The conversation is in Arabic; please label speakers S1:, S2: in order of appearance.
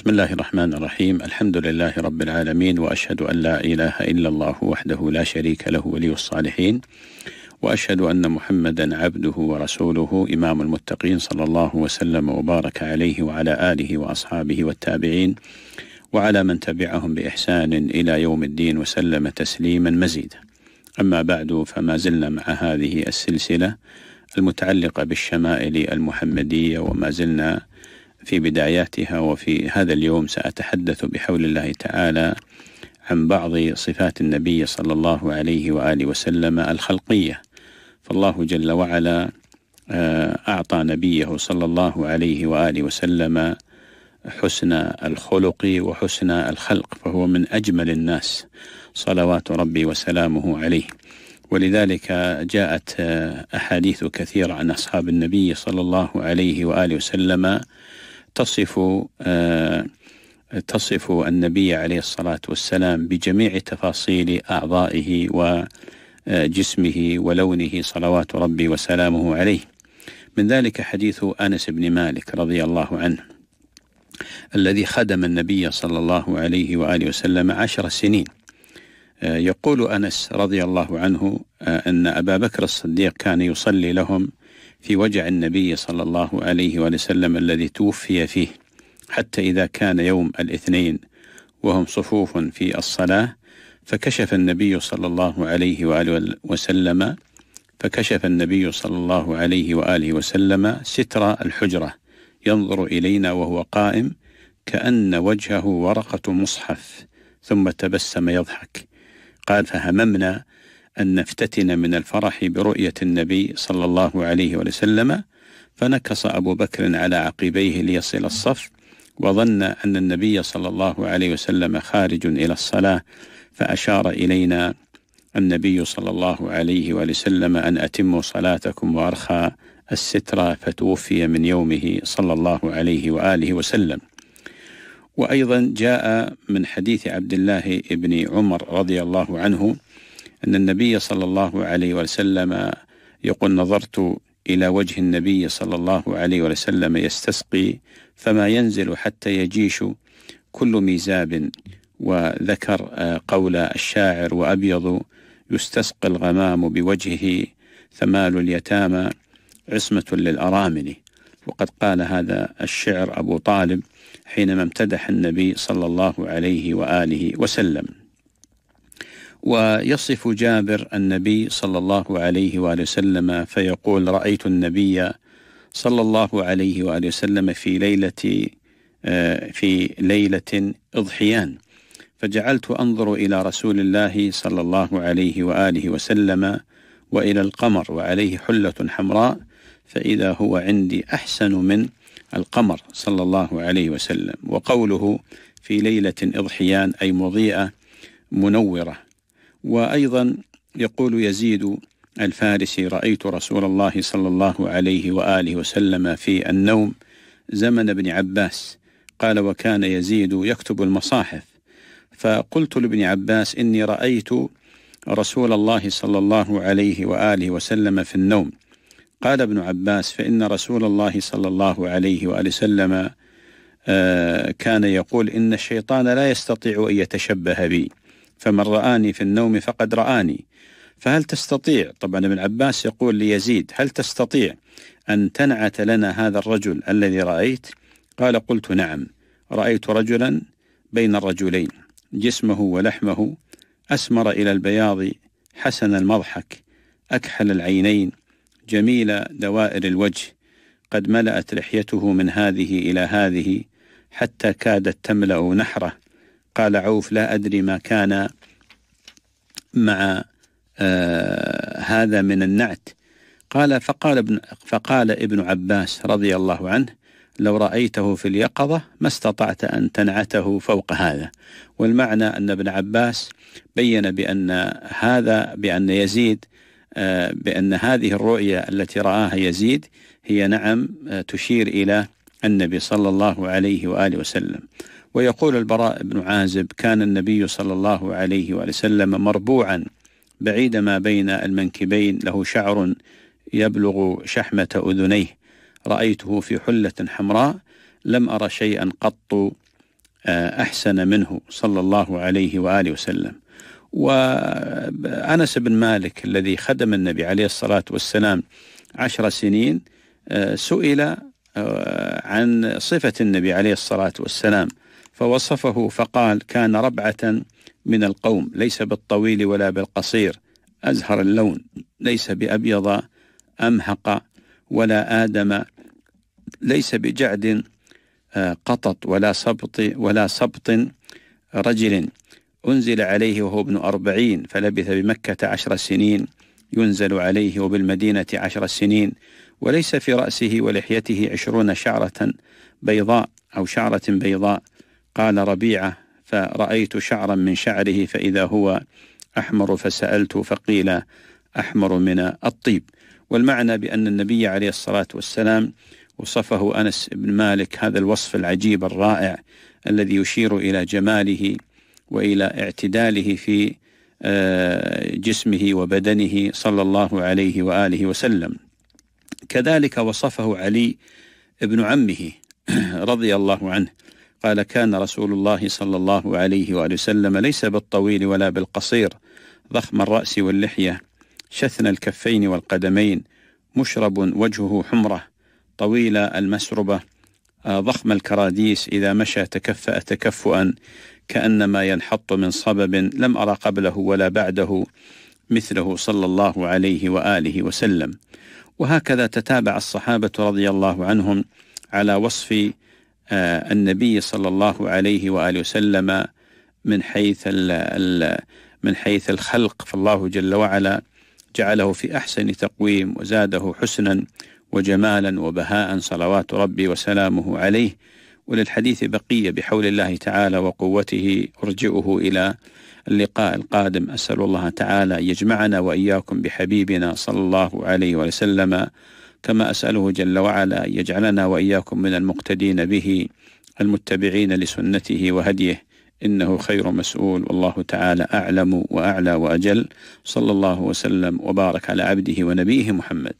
S1: بسم الله الرحمن الرحيم الحمد لله رب العالمين وأشهد أن لا إله إلا الله وحده لا شريك له ولي الصالحين وأشهد أن محمدا عبده ورسوله إمام المتقين صلى الله وسلم وبارك عليه وعلى آله وأصحابه والتابعين وعلى من تبعهم بإحسان إلى يوم الدين وسلم تسليما مزيدا أما بعد فما زلنا مع هذه السلسلة المتعلقة بالشمائل المحمدية وما زلنا في بداياتها وفي هذا اليوم سأتحدث بحول الله تعالى عن بعض صفات النبي صلى الله عليه وآله وسلم الخلقية فالله جل وعلا آه، أعطى نبيه صلى الله عليه وآله وسلم حسن الخلق وحسن الخلق فهو من أجمل الناس صلوات ربي وسلامه عليه ولذلك جاءت آه، أحاديث كثيرة عن أصحاب النبي صلى الله عليه وآله وسلم تصف آه، تصف النبي عليه الصلاة والسلام بجميع تفاصيل أعضائه وجسمه ولونه صلوات ربي وسلامه عليه من ذلك حديث أنس بن مالك رضي الله عنه الذي خدم النبي صلى الله عليه وآله وسلم عشر سنين آه، يقول أنس رضي الله عنه آه، أن أبا بكر الصديق كان يصلي لهم في وجع النبي صلى الله عليه وسلم الذي توفي فيه حتى إذا كان يوم الاثنين وهم صفوف في الصلاة فكشف النبي صلى الله عليه وآله وسلم فكشف النبي صلى الله عليه وآله وسلم ستر الحجرة ينظر إلينا وهو قائم كأن وجهه ورقة مصحف ثم تبسم يضحك قال فهممنا أن نفتتن من الفرح برؤية النبي صلى الله عليه وسلم فنكص أبو بكر على عقبيه ليصل الصف وظن أن النبي صلى الله عليه وسلم خارج إلى الصلاة فأشار إلينا النبي صلى الله عليه وسلم أن أتموا صلاتكم وأرخى السترة فتوفي من يومه صلى الله عليه وآله وسلم وأيضا جاء من حديث عبد الله بن عمر رضي الله عنه أن النبي صلى الله عليه وسلم يقول نظرت إلى وجه النبي صلى الله عليه وسلم يستسقي فما ينزل حتى يجيش كل ميزاب وذكر آه، قول الشاعر وأبيض يستسقي الغمام بوجهه ثمال اليتامى عصمة للأرامل وقد قال هذا الشعر أبو طالب حينما امتدح النبي صلى الله عليه وآله وسلم ويصف جابر النبي صلى الله عليه وآله وسلم فيقول رأيت النبي صلى الله عليه وآله وسلم في ليلة آه، في ليلة إضحيان فجعلت أنظر إلى رسول الله صلى الله عليه وآله وسلم وإلى القمر وعليه حلة حمراء فإذا هو عندي أحسن من القمر صلى الله عليه وسلم وقوله في ليلة إضحيان أي مضيئة منورة وأيضا يقول يزيد الفارسي رأيت رسول الله صلى الله عليه وآله وسلم في النوم زمن ابن عباس قال وكان يزيد يكتب المصاحف فقلت لابن عباس إني رأيت رسول الله صلى الله عليه وآله وسلم في النوم قال ابن عباس فإن رسول الله صلى الله عليه وآله وسلم آه، كان يقول إن الشيطان لا يستطيع أن يتشبه بي فمن رآني في النوم فقد رآني فهل تستطيع طبعا ابن عباس يقول ليزيد هل تستطيع أن تنعت لنا هذا الرجل الذي رأيت قال قلت نعم رأيت رجلا بين الرجلين جسمه ولحمه أسمر إلى البياض حسن المضحك أكحل العينين جميل دوائر الوجه قد ملأت لحيته من هذه إلى هذه حتى كادت تملأ نحره قال عوف لا أدري ما كان مع آه هذا من النعت قال فقال ابن, فقال ابن عباس رضي الله عنه لو رأيته في اليقظة ما استطعت أن تنعته فوق هذا والمعنى أن ابن عباس بين بأن هذا بأن يزيد آه، بأن هذه الرؤية التي رآها يزيد هي نعم آه، تشير إلى النبي صلى الله عليه وآله وسلم ويقول البراء بن عازب كان النبي صلى الله عليه وآله وسلم مربوعا بعيد ما بين المنكبين له شعر يبلغ شحمة أذنيه رأيته في حلة حمراء لم أرى شيئا قط آه، أحسن منه صلى الله عليه وآله وسلم وأنس بن مالك الذي خدم النبي عليه الصلاة والسلام عشر سنين آه، سئل آه، عن صفة النبي عليه الصلاة والسلام فوصفه فقال كان ربعة من القوم ليس بالطويل ولا بالقصير أزهر اللون ليس بأبيض أمهق ولا آدم ليس بجعد آه، قطط ولا سبط ولا سبط رجل أنزل عليه وهو ابن أربعين فلبث بمكة عشر سنين ينزل عليه وبالمدينة عشر سنين وليس في رأسه ولحيته عشرون شعرة بيضاء أو شعرة بيضاء قال ربيعة فرأيت شعرا من شعره فإذا هو أحمر فسألت فقيل أحمر من الطيب والمعنى بأن النبي عليه الصلاة والسلام وصفه أنس بن مالك هذا الوصف العجيب الرائع الذي يشير إلى جماله وإلى اعتداله في آه، جسمه وبدنه صلى الله عليه وآله وسلم كذلك وصفه علي ابن عمه رضي الله عنه قال كان رسول الله صلى الله عليه وآله وسلم ليس بالطويل ولا بالقصير ضخم الرأس واللحية شثن الكفين والقدمين مشرب وجهه حمرة طويل المسربة آه، ضخم الكراديس إذا مشى تكفأ تكفؤا كأنما ينحط من صبب لم أرى قبله ولا بعده مثله صلى الله عليه وآله وسلم وهكذا تتابع الصحابة رضي الله عنهم على وصف آه، النبي صلى الله عليه وآله وسلم من حيث من حيث الخلق فالله جل وعلا جعله في أحسن تقويم وزاده حسنا وجمالا وبهاء صلوات ربي وسلامه عليه وللحديث بقية بحول الله تعالى وقوته أرجئه إلى اللقاء القادم أسأل الله تعالى يجمعنا وإياكم بحبيبنا صلى الله عليه وسلم كما أسأله جل وعلا أن يجعلنا وإياكم من المقتدين به المتبعين لسنته وهديه إنه خير مسؤول والله تعالى أعلم وأعلى وأجل صلى الله وسلم وبارك على عبده ونبيه محمد